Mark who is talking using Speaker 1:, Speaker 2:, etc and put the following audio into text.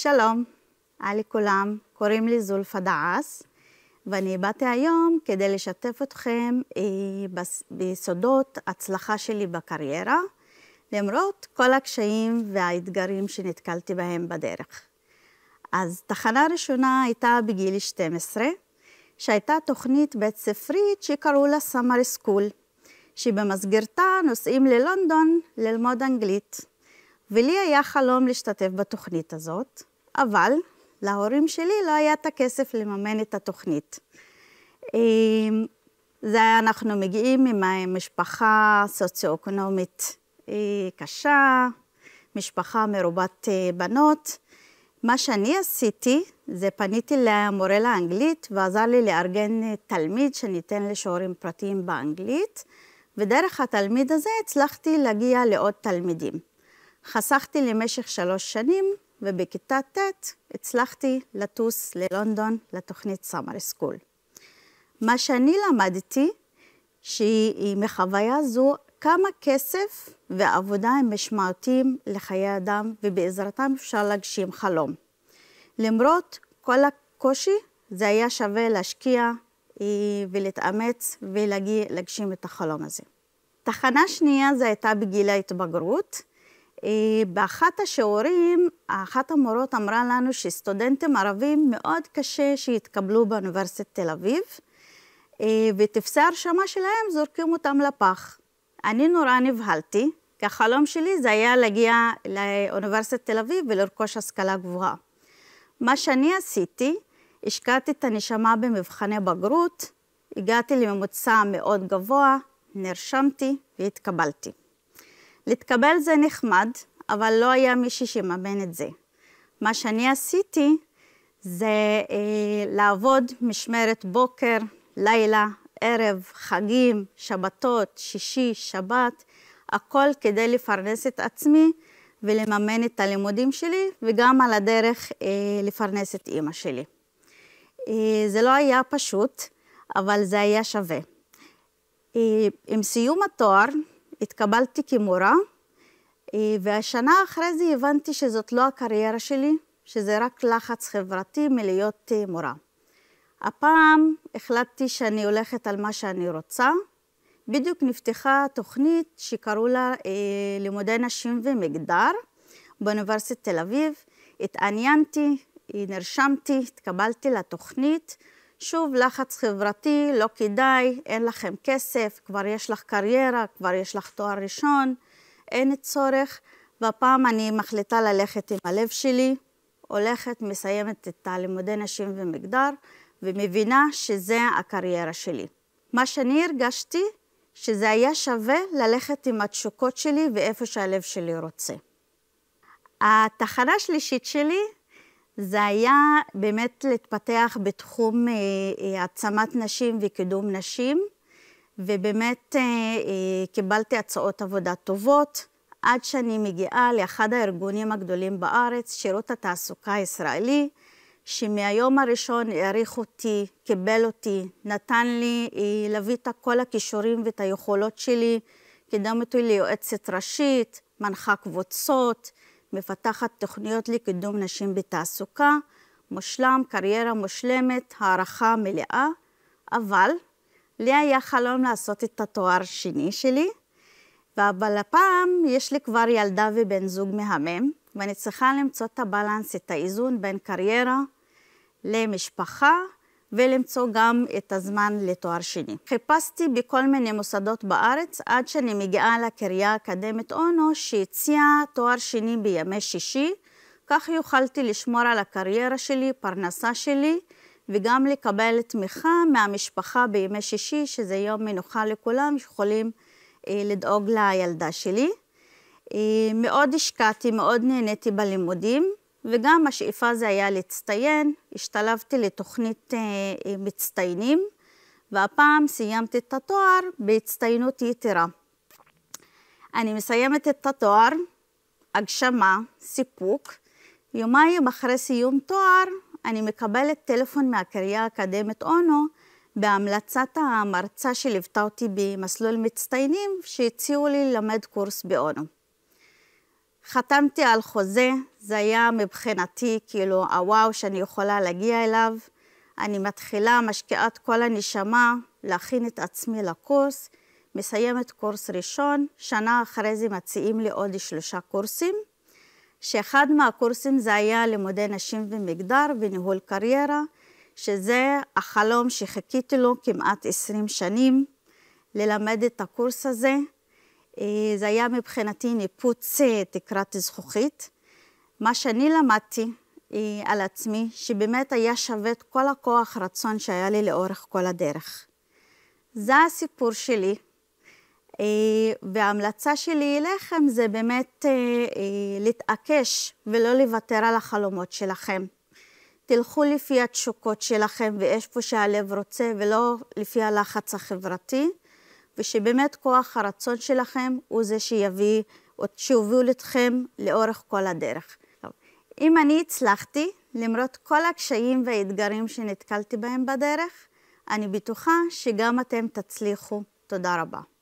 Speaker 1: שלום, היי לכולם, קוראים לי זולפה דעס, ואני באתי היום כדי לשתף אתכם אה, ביסודות הצלחה שלי בקריירה, למרות כל הקשיים והאתגרים שנתקלתי בהם בדרך. אז תחנה ראשונה הייתה בגיל 12, שהייתה תוכנית בית ספרית שקראו לה סמר סקול, שבמסגרתה נוסעים ללונדון ללמוד אנגלית. ולי היה חלום להשתתף בתוכנית הזאת, אבל להורים שלי לא היה את הכסף לממן את התוכנית. אמ, זה אנחנו מגיעים משפחה סוציו-אקונומית אה, קשה, משפחה מרובת אה, בנות. מה שאני עשיתי, זה פניתי למורה לאנגלית ועזר לי לארגן אה, תלמיד שניתן לשיעורים פרטיים באנגלית, ודרך התלמיד הזה הצלחתי להגיע לעוד תלמידים. חסכתי למשך שלוש שנים, ובכיתה ט' הצלחתי לטוס ללונדון לתוכנית סאמר סקול. מה שאני למדתי, שהיא מחוויה זו כמה כסף ועבודה הם משמעותיים לחיי אדם, ובעזרתם אפשר להגשים חלום. למרות כל הקושי, זה היה שווה להשקיע אה, ולהתאמץ ולהגשים את החלום הזה. תחנה שנייה זה הייתה בגיל ההתבגרות. אה, באחת השיעורים, אחת המורות אמרה לנו שסטודנטים ערבים מאוד קשה שיתקבלו באוניברסיטת תל אביב, אה, וטפסי הרשמה שלהם זורקים אותם לפח. אני נורא נבהלתי, כי החלום שלי זה היה להגיע לאוניברסיטת תל אביב ולרכוש השכלה גבוהה. מה שאני עשיתי, השקעתי את הנשמה במבחני בגרות, הגעתי לממוצע מאוד גבוה, נרשמתי והתקבלתי. להתקבל זה נחמד, אבל לא היה מישהי שממן את זה. מה שאני עשיתי זה אה, לעבוד משמרת בוקר, לילה, ערב, חגים, שבתות, שישי, שבת, הכל כדי לפרנס את עצמי ולממן את הלימודים שלי, וגם על הדרך אה, לפרנס את אימא שלי. אה, זה לא היה פשוט, אבל זה היה שווה. אה, עם סיום התואר, התקבלתי כמורה, אה, והשנה אחרי זה הבנתי שזאת לא הקריירה שלי, שזה רק לחץ חברתי מלהיות אה, מורה. הפעם החלטתי שאני הולכת על מה שאני רוצה. בדיוק נפתחה תוכנית שקראו לה אה, לימודי נשים ומגדר באוניברסיטת תל אביב. התעניינתי, אה, נרשמתי, התקבלתי לתוכנית. שוב, לחץ חברתי, לא כדאי, אין לכם כסף, כבר יש לך קריירה, כבר יש לך תואר ראשון, אין צורך. והפעם אני מחליטה ללכת עם הלב שלי, הולכת, מסיימת את הלימודי נשים ומגדר, ומבינה שזה הקריירה שלי. מה שאני הרגשתי, שזה היה שווה ללכת עם התשוקות שלי ואיפה שהלב שלי רוצה. התחנה השלישית שלי זה היה באמת להתפתח בתחום אה, אה, העצמת נשים וקידום נשים, ובאמת אה, קיבלתי הצעות עבודה טובות, עד שאני מגיעה לאחד הארגונים הגדולים בארץ, שירות התעסוקה הישראלי, שמהיום הראשון העריך אותי, קיבל אותי, נתן לי להביא את כל הכישורים ואת היכולות שלי, קידם אותי ליועצת ראשית, מנחה קבוצות, מפתחת תוכניות לקידום נשים בתעסוקה, מושלם, קריירה מושלמת, הערכה מלאה, אבל לי היה חלום לעשות את התואר השני שלי, אבל הפעם יש לי כבר ילדה ובן זוג מהמם, ואני צריכה למצוא את הבלנס, את האיזון בין קריירה למשפחה ולמצוא גם את הזמן לתואר שני. חיפשתי בכל מיני מוסדות בארץ עד שאני מגיעה לקריה האקדמית אונו שהציעה תואר שני בימי שישי, כך יוכלתי לשמור על הקריירה שלי, פרנסה שלי, וגם לקבל תמיכה מהמשפחה בימי שישי, שזה יום מנוחה לכולם, יכולים אה, לדאוג לילדה שלי. אה, מאוד השקעתי, מאוד נהניתי בלימודים. וגם השאיפה זה היה להצטיין. השתלבתי לתוכנית אה, אה, מצטיינים, והפעם סיימתי את התואר בהצטיינות יתרה. אני מסיימת את התואר, הגשמה, סיפוק. יומיים אחרי סיום תואר, אני מקבלת טלפון מהקריה האקדמית אונו, בהמלצת המרצה שליוותה אותי במסלול מצטיינים, שהציעו לי ללמד קורס באונו. חתמתי על חוזה, זה היה מבחינתי כאילו הוואו שאני יכולה להגיע אליו. אני מתחילה, משקיעה את כל הנשמה, להכין את עצמי לקורס, מסיימת קורס ראשון, שנה אחרי זה מציעים לי עוד שלושה קורסים, שאחד מהקורסים זה היה לימודי נשים ומגדר וניהול קריירה, שזה החלום שחיכיתי לו כמעט עשרים שנים, ללמד את הקורס הזה. אה, זה היה מבחינתי ניפוץ אה, תקרת זכוכית. מה שאני למדתי אה, על עצמי, שבאמת היה שווה את כל הכוח רצון שהיה לי לאורך כל הדרך. זה הסיפור שלי, וההמלצה שלי אליכם זה באמת להתעקש ולא לוותר על החלומות שלכם. תלכו לפי התשוקות שלכם ואיפה שהלב רוצה ולא לפי הלחץ החברתי. ושבאמת כוח הרצון שלכם הוא זה שיביא, שיוביל אתכם לאורך כל הדרך. טוב. אם אני הצלחתי, למרות כל הקשיים והאתגרים שנתקלתי בהם בדרך, אני בטוחה שגם אתם תצליחו. תודה רבה.